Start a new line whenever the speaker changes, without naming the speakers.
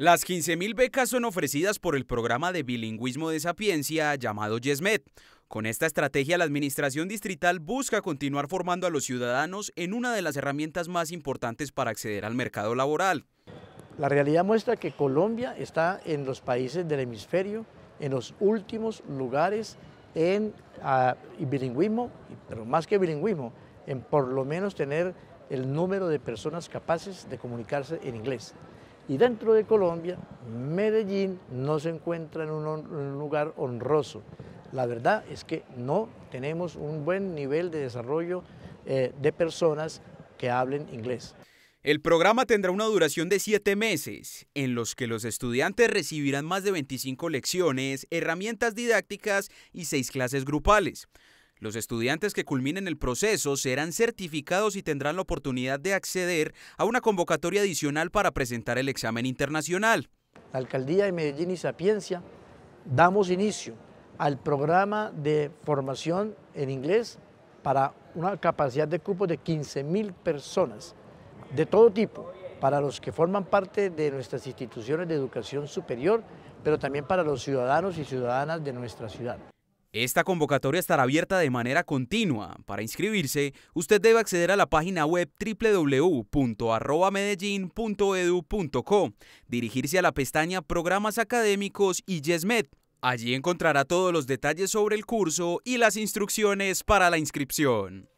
Las 15.000 becas son ofrecidas por el programa de bilingüismo de sapiencia llamado Yesmet. Con esta estrategia, la Administración Distrital busca continuar formando a los ciudadanos en una de las herramientas más importantes para acceder al mercado laboral.
La realidad muestra que Colombia está en los países del hemisferio, en los últimos lugares en ah, bilingüismo, pero más que bilingüismo, en por lo menos tener el número de personas capaces de comunicarse en inglés. Y dentro de Colombia, Medellín no se encuentra en un, lugar honroso. La verdad es que no tenemos un buen nivel de desarrollo eh, de personas
que hablen inglés. El programa tendrá una duración de siete meses, en los que los estudiantes recibirán más de 25 lecciones, herramientas didácticas y seis clases grupales. Los estudiantes que culminen el proceso serán certificados y tendrán la oportunidad de acceder a una convocatoria adicional para presentar el examen internacional.
La Alcaldía de Medellín y Sapiencia damos inicio al programa de formación en inglés para una capacidad de cupo de 15.000 personas de todo tipo, para los que forman parte de nuestras instituciones de educación superior, pero también para los ciudadanos y ciudadanas de nuestra ciudad.
Esta convocatoria estará abierta de manera continua. Para inscribirse, usted debe acceder a la página web www.arrobamedellin.edu.co, dirigirse a la pestaña Programas Académicos y YesMed. Allí encontrará todos los detalles sobre el curso y las instrucciones para la inscripción.